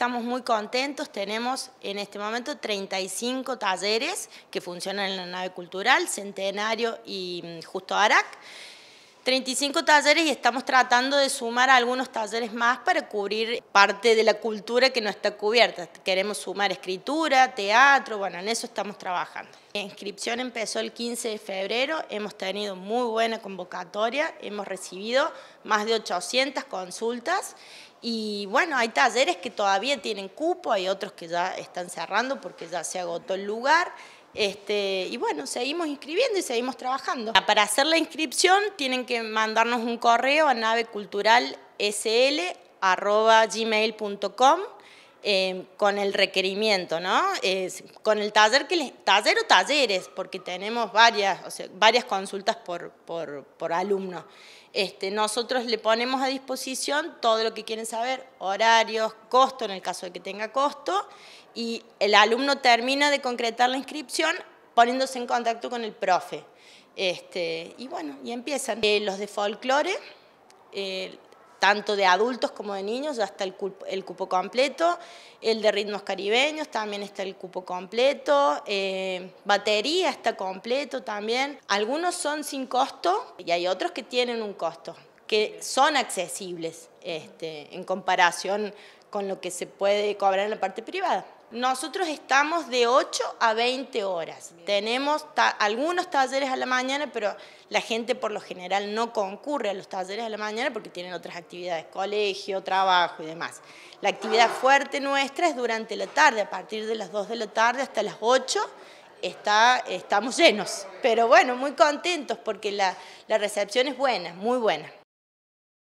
estamos muy contentos, tenemos en este momento 35 talleres que funcionan en la nave cultural, Centenario y mm, Justo Arac. 35 talleres y estamos tratando de sumar algunos talleres más para cubrir parte de la cultura que no está cubierta. Queremos sumar escritura, teatro, bueno, en eso estamos trabajando. La inscripción empezó el 15 de febrero, hemos tenido muy buena convocatoria, hemos recibido más de 800 consultas y bueno, hay talleres que todavía tienen cupo, hay otros que ya están cerrando porque ya se agotó el lugar. Este, y bueno, seguimos inscribiendo y seguimos trabajando. Ah, para hacer la inscripción tienen que mandarnos un correo a naveculturalsl.gmail.com Em, con el requerimiento, ¿no? con el taller, que les, taller o talleres, porque tenemos varias, o varias consultas por, por, por alumno. Este, nosotros le ponemos a disposición todo lo que quieren saber, horarios, costo, en el caso de que tenga costo, y el alumno termina de concretar la inscripción poniéndose en contacto con el profe. Este, y bueno, y empiezan. Eh, los de folclore, eh, tanto de adultos como de niños, ya está el, cupo completo. El de ritmos caribeños también está el cupo completo. Eh, batería está completo también. Algunos son sin costo y hay otros que tienen un costo, que son accesibles este, en comparación con lo que se puede cobrar en la parte privada. Nosotros estamos de 8 a 20 horas. Tenemos algunos talleres a la mañana, pero la gente por lo general no concurre a los talleres a la mañana porque tienen otras actividades, colegio, trabajo y demás. La actividad fuerte nuestra es durante la tarde, a partir de las 2 de la tarde hasta las 8 estamos llenos. Pero bueno, muy contentos porque la recepción es buena, muy buena.